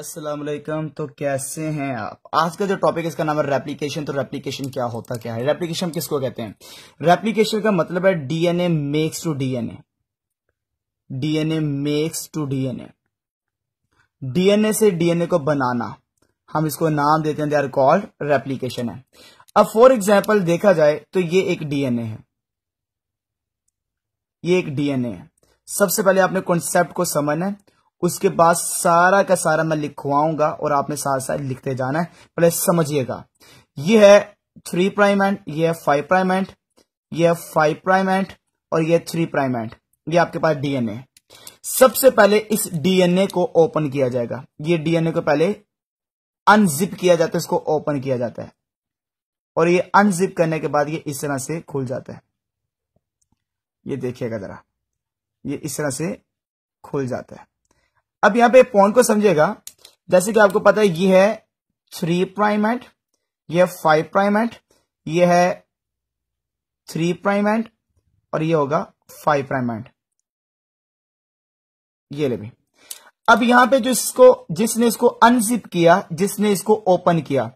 असलम तो कैसे हैं आप आज का जो टॉपिक इसका नाम है रेप्लीकेशन तो रेप्लीकेशन क्या होता क्या है रेप्लीकेशन किसको कहते हैं रेप्लीकेशन का मतलब है DNA makes to DNA DNA makes to DNA DNA से डीएनए को बनाना हम इसको नाम देते हैं दे आर कॉल्ड रेप्लीकेशन है अब फॉर एग्जाम्पल देखा जाए तो ये एक डीएनए है ये एक डीएनए है सबसे पहले आपने कॉन्सेप्ट को समझना है उसके बाद सारा का सारा मैं लिखवाऊंगा और आपने साथ साथ लिखते जाना है पहले समझिएगा ये है थ्री प्राइम एंड ये है फाइव प्राइम एंड ये है फाइव प्राइम एंड और ये थ्री प्राइम एंड ये आपके पास डीएनए सबसे पहले इस डीएनए को ओपन किया जाएगा ये डीएनए को पहले अनजिप किया जाता है इसको ओपन किया जाता है और ये अनजिप करने के बाद ये इस तरह से खुल जाता है ये देखिएगा जरा ये इस तरह से खुल जाता है अब यहां पे पॉइंट को समझेगा जैसे कि आपको पता है ये है थ्री प्राइम एंड ये फाइव प्राइम एंड ये है थ्री प्राइम एंड और ये होगा फाइव प्राइम एंड ये ले भी अब यहां पे जो इसको जिसने इसको अनजिप किया जिसने इसको ओपन किया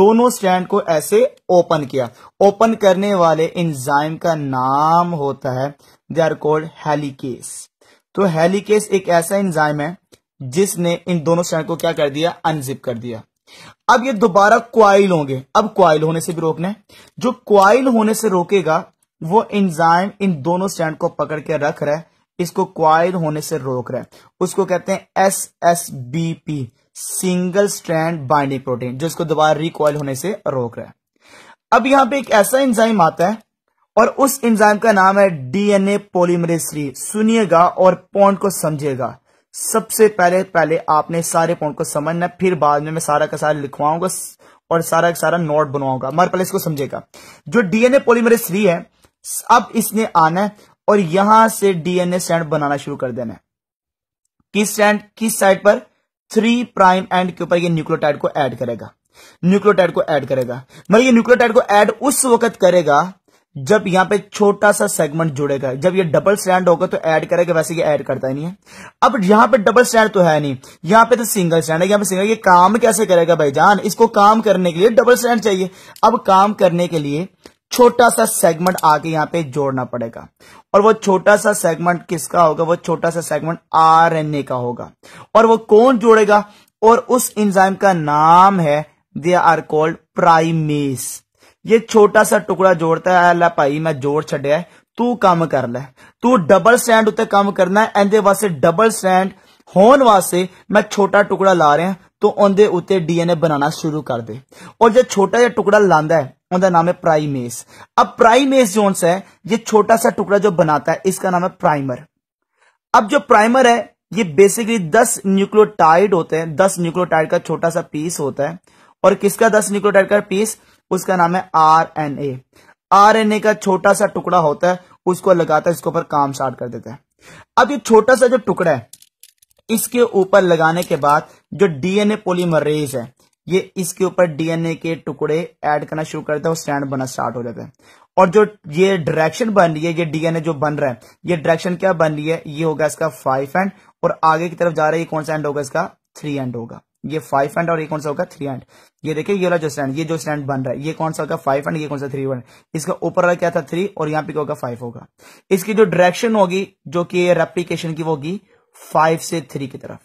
दोनों स्टैंड को ऐसे ओपन किया ओपन करने वाले इंजाइम का नाम होता है दे आर कोल्ड हेलीकेस तो हेलीकेस एक ऐसा इंजाइम है जिसने इन दोनों स्ट्रैंड को क्या कर दिया अनजिप कर दिया अब ये दोबारा क्वाइल होंगे अब क्वाइल होने से भी रोकना है जो क्वाइल होने से रोकेगा वो इंजाइम इन दोनों स्टैंड को पकड़ के रख रहा है इसको क्वाइल होने से रोक रहा है उसको कहते हैं S S B P single strand binding protein जो इसको दोबारा रिक्वाइल होने से रोक रहा है अब यहां पे एक ऐसा इंजाइम आता है और उस इंजाइम का नाम है डीएनए पॉलीमरेज थ्री सुनिएगा और पॉइंट को समझिएगा सबसे पहले पहले आपने सारे पॉइंट को समझना फिर बाद में मैं सारा का सारा लिखवाऊंगा और सारा का सारा नोट बनवाऊंगा मगर पहले इसको समझेगा जो डीएनए पॉलीमरेज थ्री है अब इसने आना है और यहां से डीएनए स्टैंड बनाना शुरू कर देना है किस स्टैंड किस साइड पर थ्री प्राइम एंड के ऊपर ये न्यूक्लियोटाइड को ऐड करेगा न्यूक्लियोटाइड को ऐड करेगा मगर मतलब ये न्यूक्लियोटाइड को ऐड उस वक्त करेगा जब यहां पे छोटा सा सेगमेंट जुड़ेगा जब ये डबल स्टैंड होगा तो ऐड करेगा वैसे ये ऐड करता ही नहीं है अब यहां पे डबल स्टैंड तो है नहीं यहां पे तो सिंगल स्टैंड है यहां पे सिंगल ये काम कैसे करेगा भाई जान इसको काम करने के लिए डबल स्टैंड चाहिए अब काम करने के लिए छोटा सा सेगमेंट आके यहां पे जोड़ना पड़ेगा और वो छोटा सा सेगमेंट किसका होगा वो छोटा सा सेगमेंट आर का होगा और वो कौन जोड़ेगा और उस इंजाइम का नाम है दे आर कॉल्ड प्राइमेस ये छोटा सा टुकड़ा जोड़ता है ला भाई मैं जोड़ छड़िया तू ਕੰਮ कर ਲੈ तू डबल ਸਟੈਂਡ उत्ते ਕੰਮ करना है एंदे ਵਾਸਤੇ डबल ਸਟੈਂਡ होन ਵਾਸਤੇ मैं छोटा टुकड़ा ला रहा तो ਉਹਦੇ उत्ते डीएनए बनाना शुरू कर दे और ਜੇ छोटा ਜਿਹਾ टुकड़ा लांदा है ਉਹਦਾ नाम है प्राइमेस अब प्राइमेस जोन्स है ये छोटा सा टुकड़ा जो बनाता है इसका नाम है प्राइमर अब जो प्राइमर है ये बेसिकली 10 न्यूक्लियोटाइड होते हैं 10 न्यूक्लियोटाइड का छोटा सा पीस होता है और किसका 10 न्यूक्लियोटाइड का पीस उसका नाम है R N A R N A का छोटा सा टुकड़ा होता है उसको लगाता है इसके ऊपर काम स्टार्ट कर देता है अब ये छोटा सा जो टुकड़ा है इसके ऊपर लगाने के बाद जो डीएनए पोलीमरेज है ये इसके ऊपर डीएनए के टुकड़े ऐड करना शुरू करता है और स्टैंड बनना स्टार्ट हो जाता है और जो ये डायरेक्शन बन रही है ये डीएनए जो बन रहा है ये डायरेक्शन क्या बन रही है ये होगा इसका फाइव एंड और आगे की तरफ जा रहा है ये कौन सा एंड होगा इसका थ्री एंड होगा ये फाइव एंड और ये कौन सा होगा थ्री एंड ये देखिए ये वाला जो स्टैंड ये जो स्टैंड बन रहा है ये कौन सा होगा फाइव एंड ये कौन सा थ्री वन इसका ऊपर वाला क्या था थ्री और यहाँ पे क्या होगा फाइव होगा इसकी जो डायरेक्शन होगी जो कि रेप्लीकेशन की होगी फाइव से थ्री की तरफ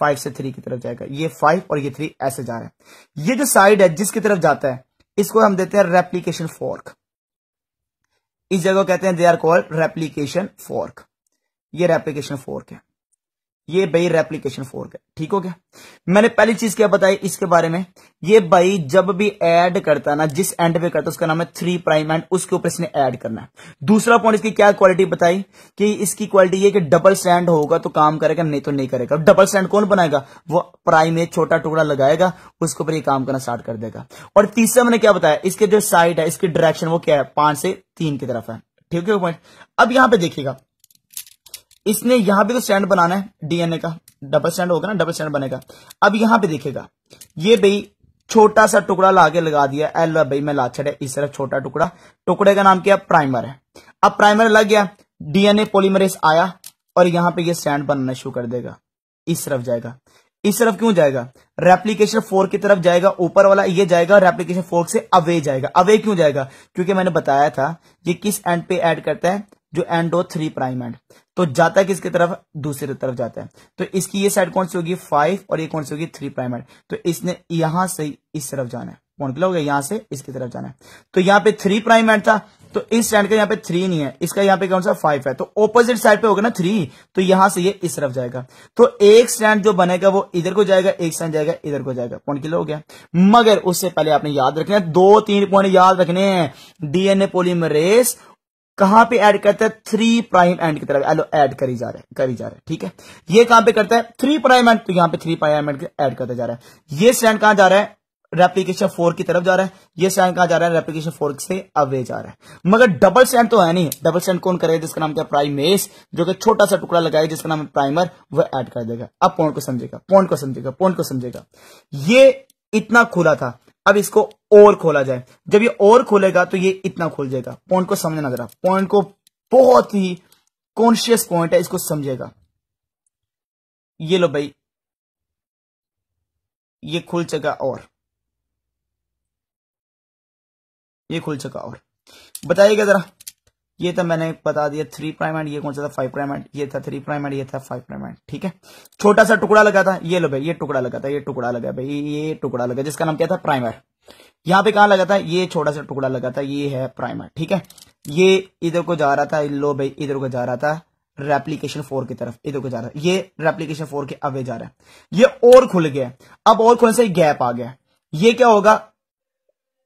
फाइव से थ्री की तरफ जाएगा ये फाइव और ये थ्री ऐसे जा रहे हैं ये जो साइड है जिसकी तरफ जाता है इसको हम देते हैं रेप्लीकेशन फोर्क इस जगह कहते हैं they are called replication fork ये रेप्लीकेशन फोर्क है ये भाई रेप्लीकेशन फोर्क है ठीक हो गया मैंने पहली चीज क्या बताई इसके बारे में ये भाई जब भी ऐड करता ना जिस एंड पे करता उसका नाम है थ्री प्राइम एंड उसके ऊपर इसने ऐड करना है दूसरा पॉइंट इसकी क्या क्वालिटी बताई कि इसकी क्वालिटी ये कि डबल स्टैंड होगा तो काम करेगा नहीं तो नहीं करेगा डबल स्टैंड कौन बनाएगा वो प्राइम एक छोटा टुकड़ा लगाएगा उसके ऊपर ये काम करना स्टार्ट कर देगा और तीसरा मैंने क्या बताया इसके जो साइड है इसकी डायरेक्शन वो क्या है पांच से तीन की तरफ है ठीक है पॉइंट अब यहां पर देखिएगा इसने यहां पे तो स्टैंड बनाना है डीएनए का डबल स्टैंड होगा ना डबल स्टैंड बनेगा अब यहां पे देखेगा ये भाई छोटा सा टुकड़ा लागे लगा दिया एल भाई मैं ला छड़े इस तरह छोटा टुकड़ा टुकड़े का नाम क्या प्राइमर है अब प्राइमर लग गया डीएनए पोलीमरेस आया और यहां पर यह स्टैंड बनाना शुरू कर देगा इस तरफ जाएगा इस तरफ क्यों जाएगा रेप्लीकेशन फोर की तरफ जाएगा ऊपर वाला ये जाएगा रेप्लीकेशन फोर से अवे जाएगा अवे क्यों जाएगा क्योंकि मैंने बताया था ये किस एंड पे ऐड करता है जो एंड हो थ्री प्राइम एंड तो जाता किसकी तरफ दूसरी तरफ जाता है तो इसकी ये साइड कौन सी होगी फाइव और ये कौन सी होगी थ्री प्राइम तो इसने यहां से इस तरफ जाना है कौन क्या हो गया यहां से इसकी तरफ जाना है तो यहां पे थ्री प्राइम एंड था तो इस साइड का यहाँ पे थ्री नहीं है इसका यहाँ पे कौन सा फाइव है तो ओपोजिट साइड पे होगा ना थ्री तो यहां से ये इस तरफ जाएगा तो एक स्टैंड जो बनेगा वो इधर को जाएगा एक स्टैंड जाएगा इधर को जाएगा पॉइंट किलो हो गया मगर उससे पहले आपने याद रखना है दो तीन पॉइंट याद रखने हैं डीएनए पोलिमरेस कहां पे ऐड करता है थ्री प्राइम एंड की तरफ एलो ऐड करी जा रहा है करी जा रहा है ठीक है ये कहां पे करता है थ्री प्राइम एंड तो यहां पे थ्री प्राइम एंड ऐड करता जा रहा है ये स्टैंड कहां जा रहा है रेप्लीकेशन फोर की तरफ जा रहा है ये स्टैंड कहां जा रहा है रेप्लीकेशन फोर से अवे जा रहा है मगर डबल स्टैंड तो है नहीं डबल स्टैंड कौन करेगा जिसका नाम क्या प्राइमेस जो कि छोटा सा टुकड़ा लगाएगा जिसका नाम प्राइमर वह ऐड कर देगा अब पॉइंट को समझेगा पॉइंट को समझेगा पॉइंट को समझेगा ये इतना खुला था अब इसको और खोला जाए जब ये और खोलेगा तो ये इतना खोल जाएगा पॉइंट को समझना जरा पॉइंट को बहुत ही कॉन्शियस पॉइंट है इसको समझेगा ये लो भाई ये खुल चुका और ये खुल चुका और बताइएगा जरा ये तो मैंने बता दिया थ्री प्राइम एंड ये कौन सा था फाइव प्राइम एंड ये था थ्री प्राइम एंड ये था फाइव प्राइम एंड ठीक है छोटा सा टुकड़ा लगा था ये लो भाई ये टुकड़ा लगा था ये टुकड़ा लगा भाई ये टुकड़ा लगा जिसका नाम क्या था प्राइमर यहाँ पे कहा लगा था ये छोटा सा टुकड़ा लगा था ये है प्राइमर ठीक है ये इधर को जा रहा था लो भाई इधर को जा रहा था रेप्लीकेशन फोर की तरफ इधर को जा रहा है ये रेप्लीकेशन फोर के अवे जा रहा है ये और खुल गया अब और खुलने से गैप आ गया ये क्या होगा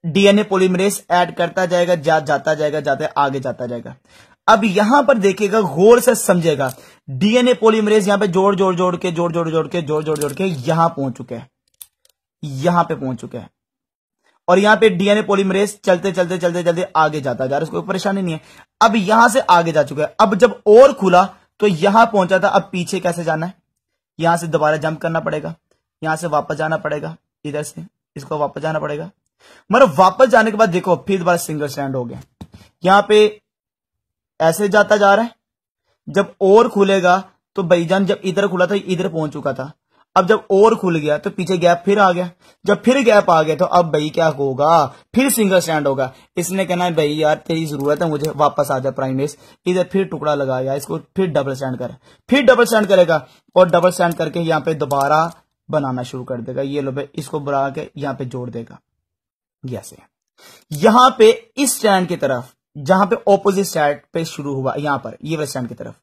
डीएनए पोलिमरेस ऐड करता जाएगा जा, जाता जाएगा जाता आगे जाता जाएगा अब यहां पर देखिएगा गौर से समझेगा डीएनए पोलिमरेस यहां पे जोड़ जोड़ जोड़ के जोड़ जोड़ जोड़ के जोड़ जोड़ जोड़ के यहां पहुंच चुके हैं यहां पे पहुंच चुके हैं और यहां पे डीएनए पोलीमरेज चलते चलते चलते चलते आगे जाता जा रहा है कोई परेशानी नहीं है अब यहां से आगे जा चुका है अब जब और खुला तो यहां पहुंचा था अब पीछे कैसे जाना है यहां से दोबारा जंप करना पड़ेगा यहां से वापस जाना पड़ेगा इधर से इसको वापस जाना पड़ेगा मतलब वापस जाने के बाद देखो फिर दोबारा सिंगल स्टैंड हो गया यहां पे ऐसे जाता जा रहा है जब और खुलेगा तो भाईजान जब इधर खुला था इधर पहुंच चुका था अब जब और खुल गया तो पीछे गैप फिर आ गया जब फिर गैप आ गया तो अब भाई क्या होगा फिर सिंगल स्टैंड होगा इसने कहना है भाई यार तेरी जरूरत है मुझे वापस आ जा प्राइमेस इधर फिर टुकड़ा लगाया इसको फिर डबल स्टैंड कर फिर डबल स्टैंड करेगा और डबल स्टैंड करके यहाँ पे दोबारा बनाना शुरू कर देगा ये लो भाई इसको बुला के यहाँ पे जोड़ देगा जैसे यहां पे इस स्टैंड की तरफ जहां पे ऑपोजिट स्टैंड पे शुरू हुआ यहां पर ये वाले स्टैंड की तरफ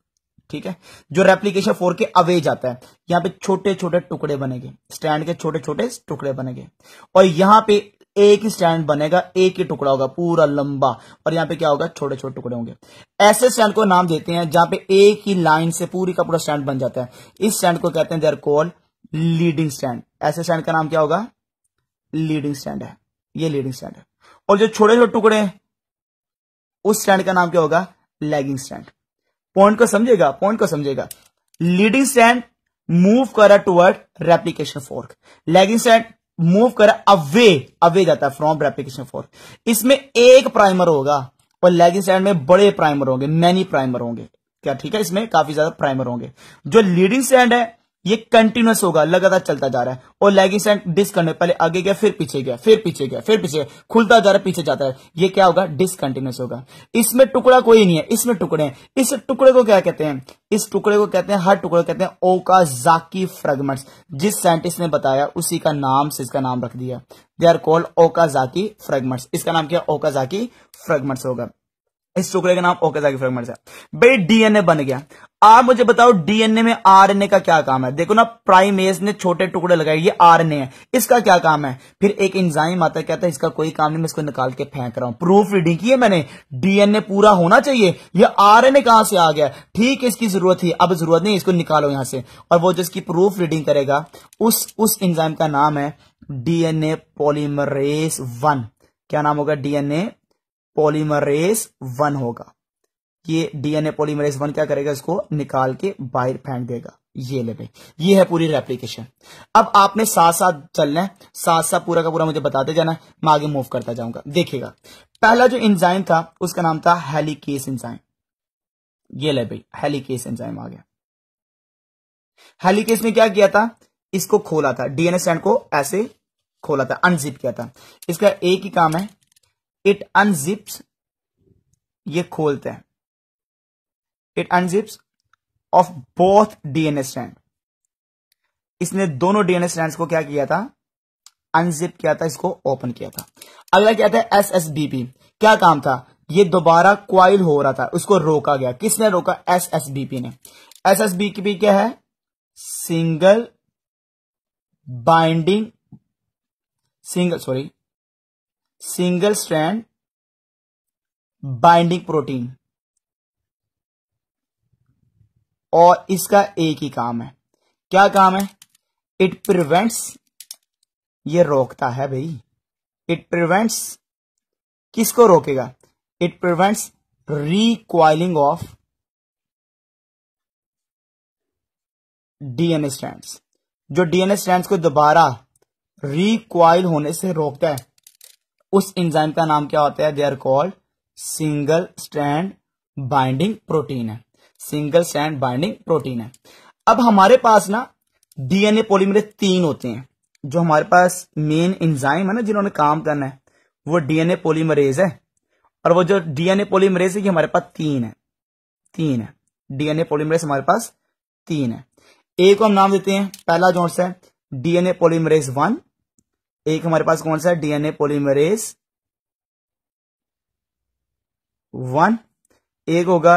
ठीक है जो रेप्लीकेशन फोर के अवे जाता है यहां पे छोटे छोटे टुकड़े बनेंगे स्टैंड के छोटे छोटे टुकड़े बनेंगे और यहां पे एक ही स्टैंड बनेगा एक ही टुकड़ा होगा पूरा लंबा और यहां पे क्या होगा छोटे छोटे टुकड़े होंगे ऐसे स्टैंड को नाम देते हैं जहां पे एक ही लाइन से पूरी का पूरा स्टैंड बन जाता है इस स्टैंड को कहते हैं देर कॉल लीडिंग स्टैंड ऐसे स्टैंड का नाम क्या होगा लीडिंग स्टैंड है ये लीडिंग स्टैंड है और जो छोटे छोटे टुकड़े हैं उस स्टैंड का नाम क्या होगा लैगिंग स्टैंड पॉइंट को समझेगा पॉइंट को समझेगा लीडिंग स्टैंड मूव करा toward replication fork lagging stand move करा अवे अवे जाता है फ्रॉम रेप्लीकेशन फोर्क इसमें एक प्राइमर होगा और लैगिंग स्टैंड में बड़े प्राइमर होंगे मैनी प्राइमर होंगे क्या ठीक है इसमें काफी ज्यादा प्राइमर होंगे जो लीडिंग स्टैंड है ये कंटिन्यूस होगा लगातार चलता जा रहा है और लैगिंग सेंट डिस्क पहले आगे गया फिर पीछे गया फिर पीछे गया फिर पीछे गया खुलता जा रहा है पीछे जाता है ये क्या होगा डिसकंटिन्यूस होगा इसमें टुकड़ा कोई नहीं है इसमें टुकड़े हैं इस टुकड़े को क्या कहते हैं इस टुकड़े को कहते हैं हर टुकड़े कहते हैं ओका जाकी फ्रेगमेंट्स जिस साइंटिस्ट ने बताया उसी का नाम से इसका नाम रख दिया they are called Okazaki fragments इसका नाम क्या ओकाजाकी फ्रेगमेंट्स होगा इस टुकड़े का नाम ओके जाके फ्रेगमेंट है भाई डीएनए बन गया आप मुझे बताओ डीएनए में आरएनए का क्या काम है देखो ना प्राइमेज ने छोटे टुकड़े लगाए ये आरएनए है इसका क्या काम है फिर एक इंजाइम आता है कहता है इसका कोई काम नहीं मैं इसको निकाल के फेंक रहा हूं प्रूफ रीडिंग की है मैंने डीएनए पूरा होना चाहिए ये आरएनए कहां से आ गया ठीक है इसकी जरूरत ही अब जरूरत नहीं इसको निकालो यहां से और वो जिसकी प्रूफ रीडिंग करेगा उस उस इंजाइम का नाम है डीएनए पोलिमरेस वन क्या नाम होगा डीएनए पॉलीमरेज वन होगा ये डीएनए पॉलीमरेज वन क्या करेगा इसको निकाल के बाहर फेंक देगा ये ले भाई ये है पूरी रेप्लीकेशन अब आपने साथ साथ चलना है साथ साथ पूरा का पूरा मुझे बताते जाना है मैं आगे मूव करता जाऊंगा देखिएगा पहला जो इंजाइम था उसका नाम था हेलीकेस इंजाइम ये ले भाई हेलीकेस इंजाइम आ गया हेलीकेस ने क्या किया था इसको खोला था डीएनए स्टैंड को ऐसे खोला था अनजिप किया था इसका एक ही काम है इट अनजिप्स ये खोलते हैं it unzips of both DNA stand इसने दोनों डीएनए स्टैंड को क्या किया था अनजिप किया था इसको ओपन किया था अगला क्या था एस एस बी पी क्या काम था ये दोबारा क्वाइल हो रहा था उसको रोका गया किसने रोका एस एस बी पी ने एस एस बी पी क्या है single binding single sorry single strand binding protein और इसका एक ही काम है क्या काम है इट प्रिवेंट्स ये रोकता है भाई इट प्रिवेंट्स किसको रोकेगा it prevents recoiling of DNA stand जो डीएनए स्टैंड को दोबारा रिक्वाइल होने से रोकता है उस एंजाइम का नाम क्या होता है they are called single stand binding protein है सिंगल स्टैंड बाइंडिंग प्रोटीन है अब हमारे पास ना डीएनए पॉलीमरेज तीन होते हैं जो हमारे पास मेन इंजाइम है ना जिन्होंने काम करना है वो डीएनए पॉलीमरेज है और वो जो डीएनए पॉलीमरेज है ये हमारे पास तीन है तीन है डीएनए पॉलीमरेज हमारे पास तीन है एक को हम नाम देते हैं पहला जो है डीएनए पॉलीमरेज वन एक हमारे पास कौन सा डीएनए पोलीमरेज वन एक होगा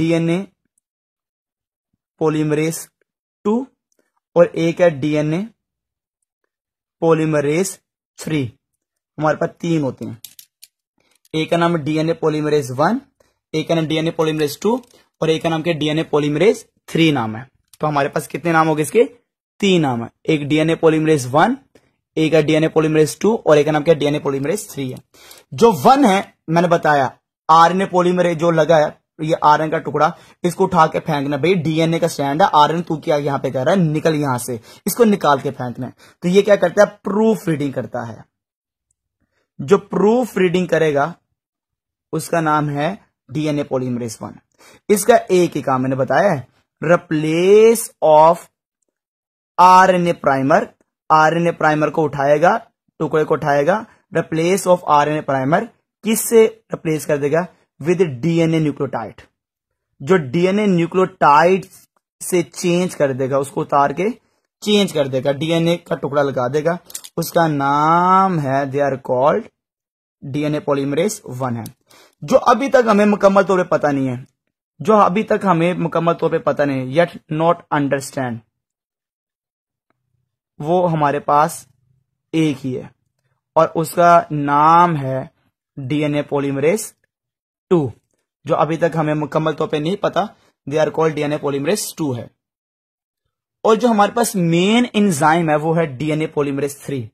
डीएनए पोलीमरेज टू और एक है डीएनए पोलीमरेज थ्री हमारे पास तीन होते हैं एक का नाम है डीएनए पोलीमरेज वन एक का नाम डीएनए पोलीमरेज टू और एक का नाम के डीएनए पोलीमरेज थ्री नाम है तो हमारे पास कितने नाम हो गए इसके तीन नाम है एक डीएनए पोलीमरेज वन एक है डीएनए पोलीमरेज टू और एक है नाम क्या डीएनए पोलीमरेज थ्री है जो वन है मैंने बताया आरएनए पोलीमरेज जो लगा है ये आरएन का टुकड़ा इसको उठा के फेंकना भाई डीएनए का स्टैंड है एन तू क्या यहां पे कर रहा है निकल यहां से इसको निकाल के फेंकना तो ये क्या करता है प्रूफ रीडिंग करता है जो प्रूफ रीडिंग करेगा उसका नाम है डीएनए पोलीमरेज वन इसका एक ही काम मैंने बताया replace of RNA primer RNA primer को उठाएगा टुकड़े को उठाएगा रिप्लेस ऑफ आरएनए प्राइमर किससे रिप्लेस कर देगा विद डीएनए न्यूक्लियोटाइड जो डीएनए न्यूक्लियोटाइड से चेंज कर देगा उसको उतार के चेंज कर देगा डीएनए का टुकड़ा लगा देगा उसका नाम है they are called DNA polymerase one है जो अभी तक हमें मुकम्मल तौर पर पता नहीं है जो अभी तक हमें मुकम्मल तौर पर पता नहीं है येट नॉट अंडरस्टैंड वो हमारे पास एक ही है और उसका नाम है डीएनए पॉलीमरेज टू जो अभी तक हमें मुकम्मल तौर पे नहीं पता they are called DNA polymerase two है और जो हमारे पास मेन इंजाइम है वो है डीएनए पॉलीमरेज थ्री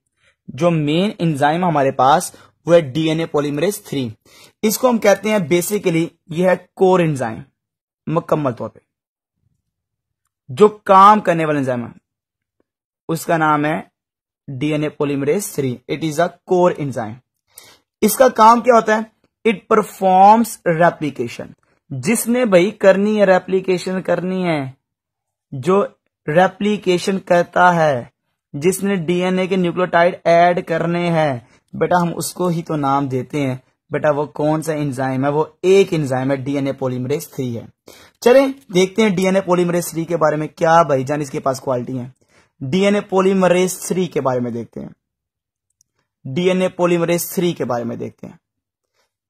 जो मेन इंजाइम हमारे पास वो है डीएनए पॉलीमरेज थ्री इसको हम कहते हैं बेसिकली यह है कोर इंजाइम मुकम्मल तौर पे जो काम करने वाला इंजाइम है उसका नाम है DNA polymerase three it is a core enzyme इसका काम क्या होता है इट परफॉर्म्स रेप्लीकेशन जिसने भाई करनी है रेप्लीकेशन करनी है जो रेप्लीकेशन करता है जिसने डीएनए के न्यूक्लियोटाइड ऐड करने हैं बेटा हम उसको ही तो नाम देते हैं बेटा वो कौन सा इंजाइम है वो एक इंजाइम है डीएनए पोलिमरेज थ्री है चले देखते हैं डीएनए पोलिमरेज थ्री के बारे में क्या भाई जान इसके पास क्वालिटी है डीएनए पोलीमरेज थ्री के बारे में देखते हैं डीएनए पोलीमरेज थ्री के बारे में देखते हैं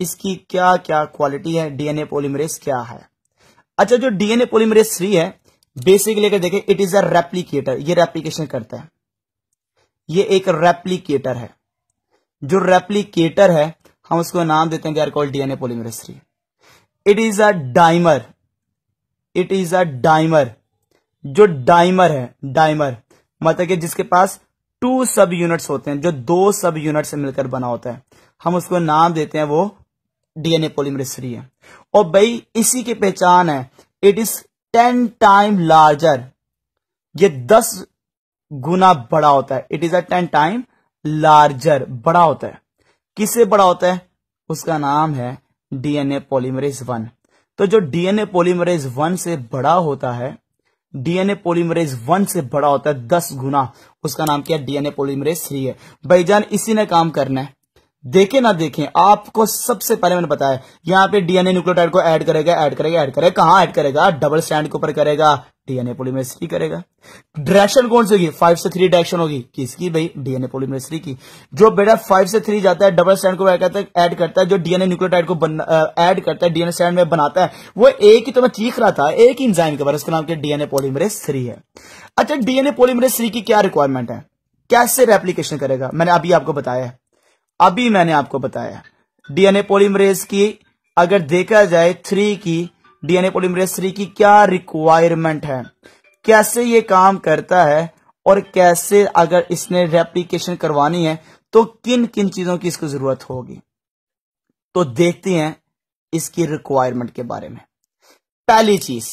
इसकी क्या क्या क्वालिटी है डीएनए पोलीमरेज क्या है अच्छा जो डीएनए पोलीमरेज थ्री है बेसिकली अगर देखें इट इज अ रेप्लीकेटर ये रेप्लीकेशन करता है ये एक रेप्लीकेटर है जो रेप्लीकेटर है हम उसको नाम देते हैं they are called DNA polymerase three it is a dimer it is a dimer जो डाइमर है डाइमर मतलब कि जिसके पास टू सब यूनिट्स होते हैं जो दो सब यूनिट से मिलकर बना होता है हम उसको नाम देते हैं वो डीएनए पोलीमरेज थ्री है और भाई इसी की पहचान है it is ten time larger ये दस गुना बड़ा होता है it is a ten time larger बड़ा होता है किससे बड़ा होता है उसका नाम है डीएनए पोलिमरेज वन तो जो डीएनए पोलिमरेज वन से बड़ा होता है डीएनए पोलीमरेज वन से बड़ा होता है दस गुना उसका नाम क्या डीएनए पोलीमरेज थ्री है भाईजान इसी ने काम करना है देखे ना देखें आपको सबसे पहले मैंने बताया यहां पे डीएनए न्यूक्लियोटाइड को ऐड करेगा ऐड करेगा ऐड करेगा कहां ऐड करेगा डबल स्टैंड के ऊपर करेगा डीएनए पोलिमेस्ट्री करेगा डायरेक्शन कौन सी होगी फाइव से थ्री डायरेक्शन होगी किसकी भाई डीएनए पोलिमेस्ट्री की जो बेटा फाइव से थ्री जाता है डबल स्टैंड को ऐड करता है जो डीएनए न्यूक्लियोटाइड को ऐड करता है डीएनए स्टैंड में बनाता है वो एक ही तो मैं चीख रहा था एक ही इंजाइन के बारे उसका नाम डीएनए पोलीमरेज थ्री है अच्छा डीएनए पोलीमरेज थ्री की क्या रिक्वायरमेंट है कैसे रेप्लीकेशन करेगा मैंने अभी आपको बताया अभी मैंने आपको बताया डीएनए पोलीमरेज की अगर देखा जाए थ्री की डीएनए पोलिमरेज थ्री की क्या रिक्वायरमेंट है कैसे ये काम करता है और कैसे अगर इसने रेप्लीकेशन करवानी है तो किन किन चीजों की इसको जरूरत होगी तो देखते हैं इसकी रिक्वायरमेंट के बारे में पहली चीज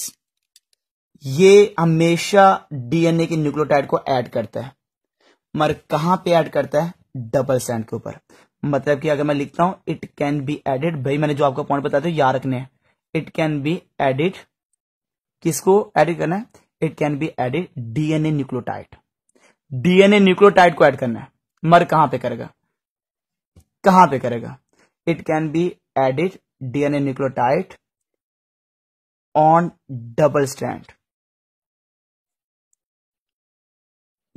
ये हमेशा डीएनए के न्यूक्लियोटाइड को ऐड करता है मगर कहां पे ऐड करता है डबल सेंड के ऊपर मतलब कि अगर मैं लिखता हूं इट कैन बी एडेड भाई मैंने जो आपको पॉइंट बताया था याद रखने हैं इट कैन बी एडिट किसको एडिट करना है it can be edit DNA nucleotide DNA nucleotide को ऐड करना है मर कहां पे करेगा कहां पे करेगा it can be edit DNA nucleotide on double stand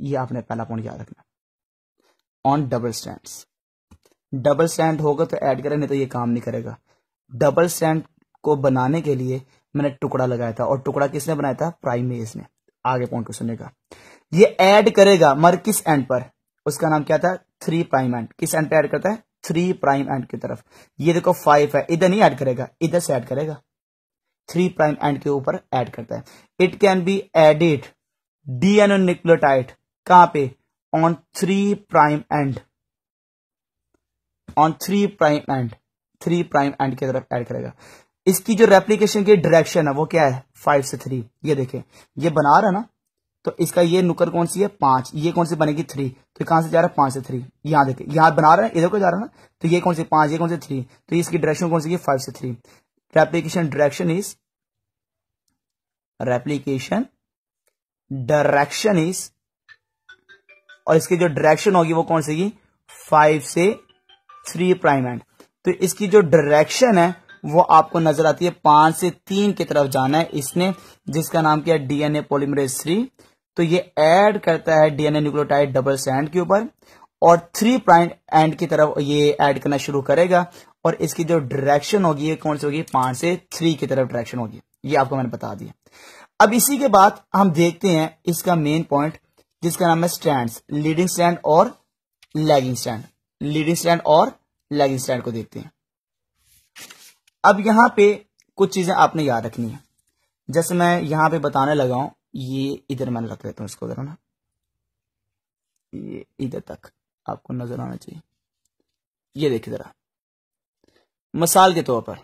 ये आपने पहला पॉइंट याद रखना on double stand double stand होगा तो ऐड करें नहीं तो ये काम नहीं करेगा डबल स्टैंड को बनाने के लिए मैंने टुकड़ा लगाया था और टुकड़ा किसने बनाया था प्राइमेज ने आगे पॉइंट क्वेश्चन देगा ये ऐड करेगा मर किस एंड पर उसका नाम क्या था थ्री प्राइम एंड किस एंड पर ऐड करता है थ्री प्राइम एंड की तरफ ये देखो फाइव है इधर नहीं ऐड करेगा इधर से ऐड करेगा थ्री प्राइम एंड के ऊपर ऐड करता है it can be added the nucleotide कहां पे on three prime end on three prime end three prime end की तरफ ऐड करेगा इसकी जो रेप्लीकेशन की डायरेक्शन है वो क्या है फाइव से थ्री ये देखें ये बना रहा है ना तो इसका ये नुकर कौन सी है पांच ये कौन सी बनेगी थ्री तो कहां से जा रहा है पांच से थ्री यहां देखे यहां बना रहा है इधर को जा रहा है ना तो ये कौन सी पांच ये कौन सी थ्री तो इसकी डायरेक्शन कौन सी है फाइव से three replication direction is replication direction is और इसकी जो डायरेक्शन होगी वो कौन सी फाइव से थ्री प्राइम एंड तो इसकी जो डायरेक्शन है वो आपको नजर आती है पांच से तीन की तरफ जाना है इसने जिसका नाम किया डीएनए पोलिमरेज थ्री तो ये ऐड करता है डीएनए न्यूक्लियोटाइड डबल स्टैंड के ऊपर और थ्री प्राइम एंड की तरफ ये ऐड करना शुरू करेगा और इसकी जो डायरेक्शन होगी ये कौन सी होगी पांच से थ्री की तरफ डायरेक्शन होगी ये आपको मैंने बता दिया अब इसी के बाद हम देखते हैं इसका मेन पॉइंट जिसका नाम है स्टैंड लीडिंग स्टैंड और लैगिंग स्टैंड लीडिंग स्टैंड और लैगिंग स्टैंड को देखते हैं अब यहाँ पे कुछ चीजें आपने याद रखनी है जैसे मैं यहाँ पे बताने लगा हूं ये इधर मैंने रख लेता हूँ इसको उधर ना ये इधर तक आपको नजर आना चाहिए ये देखिए जरा मिसाल के तौर पर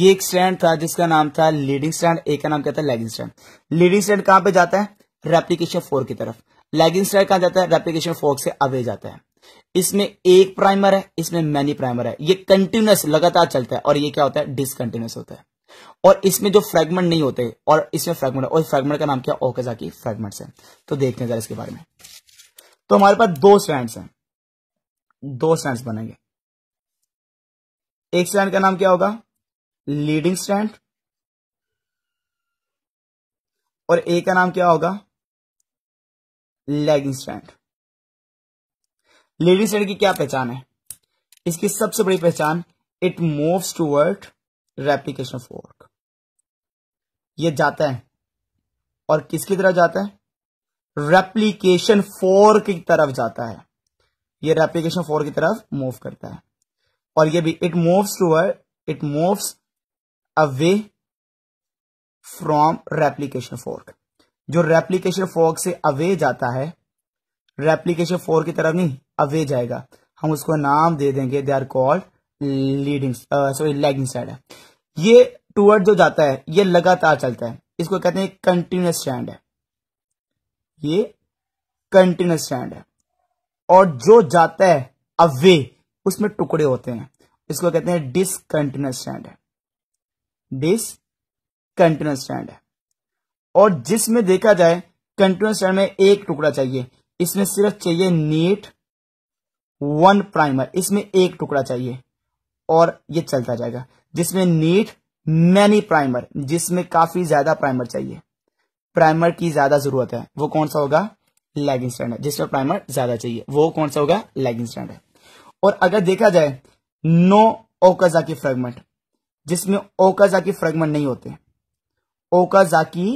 ये एक स्टैंड था जिसका नाम था लीडिंग स्टैंड एक का नाम क्या था लेगिंग स्टैंड लीडिंग स्टैंड कहां पे जाता है रेप्लीकेशन फोर की तरफ लेगिंग स्टैंड कहां जाता है रेप्लीकेशन फोर से अवे जाता है इसमें एक प्राइमर है इसमें मैनी प्राइमर है ये कंटिन्यूस लगातार चलता है और ये क्या होता है डिसकंटिन्यूस होता है और इसमें जो फ्रेगमेंट नहीं होते और इसमें फ्रेगमेंट और फ्रेगमेंट का नाम क्या ओकेजा की फ्रेगमेंट है तो देखते हैं जरा इसके बारे में तो हमारे पास दो स्टैंड हैं दो स्टैंड बनेंगे एक स्टैंड का नाम क्या होगा लीडिंग स्टैंड और एक का नाम क्या होगा लेगिंग स्टैंड लेडी सेड की क्या पहचान है इसकी सबसे बड़ी पहचान it moves toward replication of work ये जाता है और किसकी तरफ जाता है रेप्लीकेशन फोर की तरफ जाता है ये रेप्लीकेशन फोर की तरफ मूव करता है और ये भी it moves toward it moves away from replication fork जो रेप्लीकेशन फोर्क से अवे जाता है रेप्लीकेशन फोर की तरफ नहीं अवे जाएगा हम उसको नाम दे देंगे they are called leading sorry lagging strand है ये टूवर्ड जो जाता है ये लगातार चलता है इसको कहते हैं कंटिन्यूस स्टैंड है ये कंटिन्यूस स्टैंड है और जो जाता है अवे उसमें टुकड़े होते हैं इसको कहते हैं डिसकंटिन्यूस स्टैंड है डिसकंटिन्यूस स्टैंड है और जिसमें देखा जाए कंटिन्यूस स्टैंड में एक टुकड़ा चाहिए इसमें सिर्फ चाहिए नीट वन प्राइमर इसमें एक टुकड़ा चाहिए और ये चलता जाएगा जिसमें नीट मैनी प्राइमर जिसमें काफी ज्यादा प्राइमर चाहिए प्राइमर की ज्यादा जरूरत है वो कौन सा होगा लैगिंग स्टैंड है जिसमें प्राइमर ज्यादा चाहिए वो कौन सा होगा लैगिंग स्टैंड है और अगर देखा जाए नो ओकाजा की फ्रेगमेंट जिसमें ओकाजा की फ्रेगमेंट नहीं होते ओकाजा की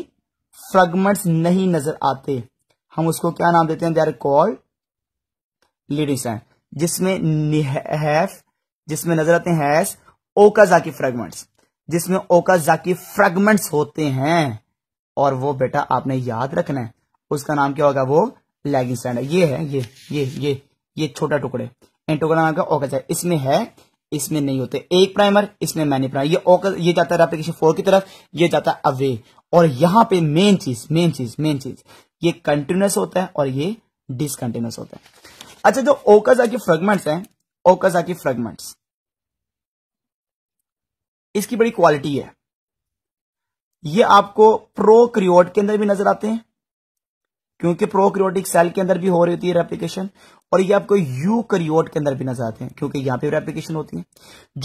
फ्रेगमेंट्स नहीं नजर आते हम उसको क्या नाम देते हैं they are called leading strand जिसमें निहैफ जिसमें नजर आते हैं हैस जाकी फ्रेगमेंट्स जिसमें जाकी फ्रेगमेंट्स होते हैं और वो बेटा आपने याद रखना है उसका नाम क्या होगा वो लैगिंग स्टैंड ये है ये ये ये ये छोटा टुकड़े इन टुकड़ा नाम का ओका ओकाजा इसमें है इसमें नहीं होते एक प्राइमर इसमें मैनी प्राइमर ये ओका ये जाता है एप्लीकेशन फोर की तरफ ये जाता है अवे और यहां पे मेन चीज मेन चीज मेन चीज ये कंटिन्यूस होता है और ये डिसकंटिन्यूस होता है अच्छा जो ओकाजा की फ्रेगमेंट्स हैं ओकाजा की फ्रेगमेंट्स इसकी बड़ी क्वालिटी है ये आपको प्रोक्रियोट के अंदर भी नजर आते हैं क्योंकि प्रोक्रियोटिक सेल के अंदर भी हो रही होती है रेप्लीकेशन और ये आपको यूकरियोट के अंदर भी नजर आते हैं क्योंकि यहां पे रेप्लीकेशन होती है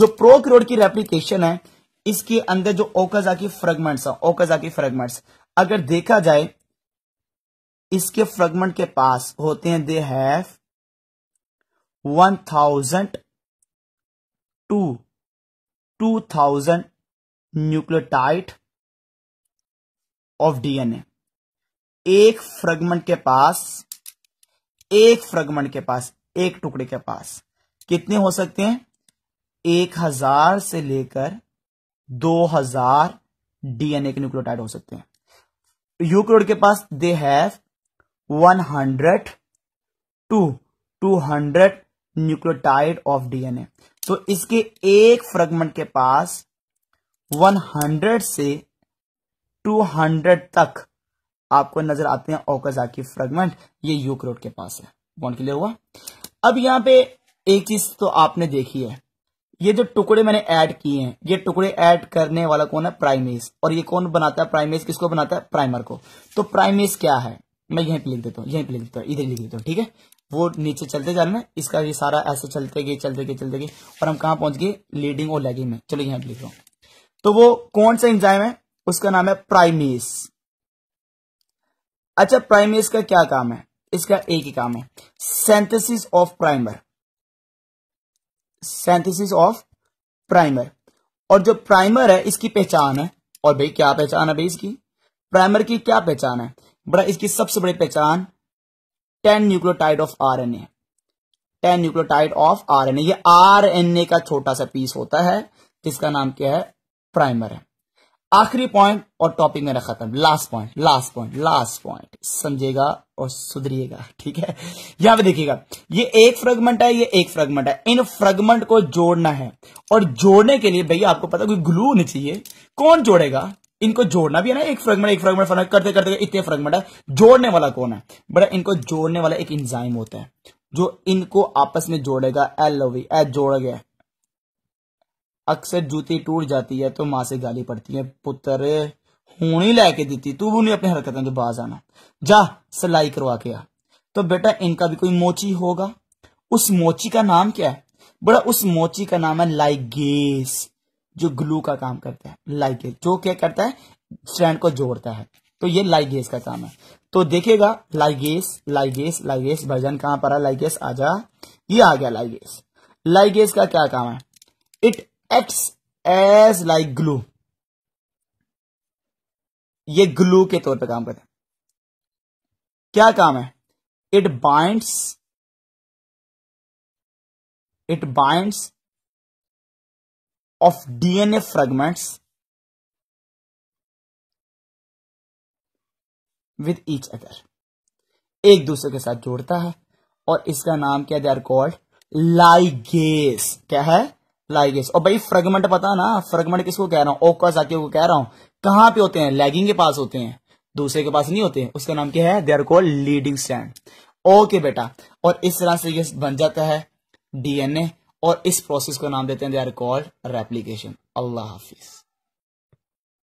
जो प्रोक्रियोट की रेप्लीकेशन है इसके अंदर जो ओकाजा की फ्रेगमेंट्स है ओकाजा की फ्रेगमेंट्स अगर देखा जाए इसके फ्रेगमेंट के पास होते हैं they have one thousand two two thousand nucleotide of DNA एक फ्रेगमेंट के पास एक फ्रेगमेंट के पास एक टुकड़े के पास कितने हो सकते हैं एक हजार से लेकर दो हजार डीएनए के न्यूक्लियोटाइड हो सकते हैं यूक्रोड के पास they have one hundred two two hundred nucleotide of DNA तो इसके एक फ्रेगमेंट के पास 100 से 200 तक आपको नजर आते हैं ओकजा की फ्रेगमेंट ये यूक्रोट के पास है बॉन्ड क्लियर हुआ अब यहां पे एक चीज तो आपने देखी है ये जो टुकड़े मैंने ऐड किए हैं ये टुकड़े ऐड करने वाला कौन है प्राइमेस और ये कौन बनाता है प्राइमेस किसको बनाता है प्राइमर को तो प्राइमेस क्या है मैं यहीं पे लिख देता हूँ यहीं पे लिख देता हूँ इधर लिख देता हूँ ठीक है वो नीचे चलते जा रहे ना इसका ये सारा ऐसे चलते गए चलते गए चलते गए और हम कहा पहुंच गए लीडिंग और लैगिंग में चलो यहां लिख रहा हूं तो वो कौन सा एंजाइम है उसका नाम है प्राइमेस अच्छा प्राइमेस का क्या काम है इसका एक ही काम है synthesis of primer synthesis of primer और जो प्राइमर है इसकी पहचान है और भाई क्या पहचान है भाई इसकी प्राइमर की क्या पहचान है बड़ा इसकी सबसे बड़ी पहचान ten nucleotide of R N A ten nucleotide of R N A R N A का छोटा सा पीस होता है जिसका नाम क्या है प्राइमर है आखिरी पॉइंट और टॉपिक मेरा खत्म last point last point last point समझेगा और सुधरिएगा ठीक है यहां पे देखिएगा ये एक फ्रेगमेंट है ये एक फ्रेगमेंट है इन फ्रेगमेंट को जोड़ना है और जोड़ने के लिए भैया आपको पता कोई ग्लू नहीं चाहिए कौन जोड़ेगा इनको जोड़ना भी है ना एक फ्रेगमेंट एक फ्रेगमेंट फ्रेगमेंट करते करते इतने फ्रेगमेंट है जोड़ने वाला कौन है बड़ा इनको जोड़ने वाला एक इंजाइम होता है जो इनको आपस में जोड़ेगा एलोवी ए जोड़ गया अक्सर जूती टूट जाती है तो माँ से गाली पड़ती है पुत्र होनी लैके दीती तू भी अपनी हरकतों के बाज आना जा सिलाई करवा के आ तो बेटा इनका भी कोई मोची होगा उस मोची का नाम क्या है बड़ा उस मोची का नाम है लाइगेस जो ग्लू का काम करता है लाइगेज जो क्या करता है स्ट्रैंड को जोड़ता है तो ये लाइगेज का काम है तो देखेगा लाइगेस लाइगेस लाइगेस भजन कहां पर है लाइगेस आजा ये आ गया लाइगेस लाइगेस का क्या काम है it acts as like glue ये ग्लू के तौर पे काम करता है क्या काम है it binds it binds of DNA fragments with each other एक दूसरे के साथ जोड़ता है और इसका नाम क्या दे आर कॉल्ड लाइगेस क्या है लाइगेस और भाई फ्रेगमेंट पता ना फ्रेगमेंट किसको कह रहा हूं ओका जातियों को कह रहा हूं कहां पे होते हैं लैगिंग के पास होते हैं दूसरे के पास नहीं होते हैं उसका नाम क्या है they are called leading strand okay बेटा और इस तरह से ये बन जाता है डीएनए और इस प्रोसेस को नाम देते हैं दे आर कॉल्ड रेप्लीकेशन अल्लाह हाफिज़